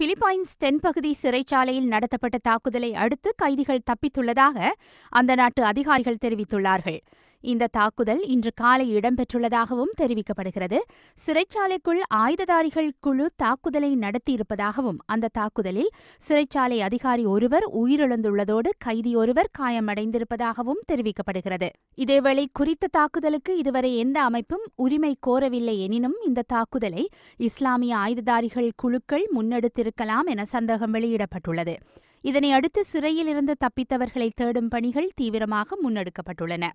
Philippines தென்பகுதி சிறைச்சாலையில் நடத்தப்பட்ட தாக்குதலை அடுத்து கைதிகள் தப்பித்துள்ளதாக அந்த நாட்டு அதிகாரிகள் தெரிவித்துள்ளார்கள் இந்த தாக்குதல் இன்று காலை இடம்பெற்றுள்ளதாகவும் தெரிவிக்கப்படுகிறது சிறைச்சாலைக்குள் ஆயுததாரிகள் குழு தாக்குதலை நடத்தியிருப்பதாகவும் அந்த தாக்குதலில் சிறைச்சாலை அதிகாரி ஒருவர் உயிரிழந்துள்ளதோடு கைதி ஒருவர் காயமடைந்திருப்பதாகவும் தெரிவிக்கப்படுகிறது இதேவேளை குறித்த தாக்குதலுக்கு இதுவரை எந்த அமைப்பும் உரிமை கோரவில்லை எனினும் இந்த தாக்குதலை இஸ்லாமிய ஆயுததாரிகள் குழுக்கள் முன்னெடுத்திருக்கலாம் என சந்தேகம் வெளியிடப்பட்டுள்ளது இதனையடுத்து சிறையிலிருந்து தப்பித்தவர்களை தேடும் பணிகள் தீவிரமாக முன்னெடுக்கப்பட்டுள்ளன